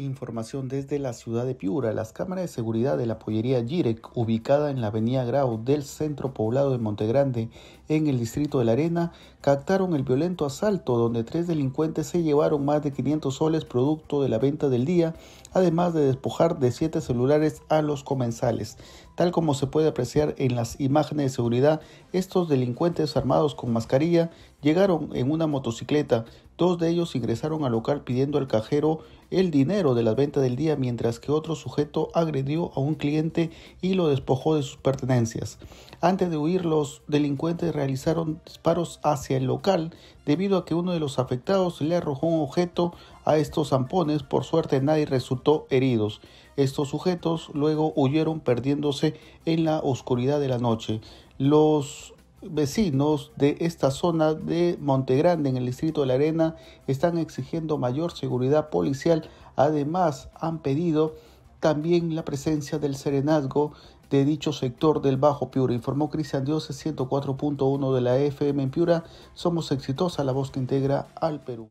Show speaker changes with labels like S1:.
S1: Información desde la ciudad de Piura. Las cámaras de seguridad de la pollería Girek, ubicada en la avenida Grau del centro poblado de Montegrande, en el distrito de La Arena, captaron el violento asalto donde tres delincuentes se llevaron más de 500 soles producto de la venta del día, además de despojar de siete celulares a los comensales. Tal como se puede apreciar en las imágenes de seguridad, estos delincuentes armados con mascarilla llegaron en una motocicleta. Dos de ellos ingresaron al local pidiendo al cajero el dinero de la venta del día mientras que otro sujeto agredió a un cliente y lo despojó de sus pertenencias. Antes de huir, los delincuentes realizaron disparos hacia el local debido a que uno de los afectados le arrojó un objeto a estos zampones. Por suerte nadie resultó herido. Estos sujetos luego huyeron perdiéndose en la oscuridad de la noche. Los vecinos de esta zona de Montegrande en el distrito de La Arena están exigiendo mayor seguridad policial. Además, han pedido también la presencia del serenazgo de dicho sector del Bajo Piura, informó Cristian Dios 104.1 de la FM en Piura. Somos exitosa la voz que integra al Perú.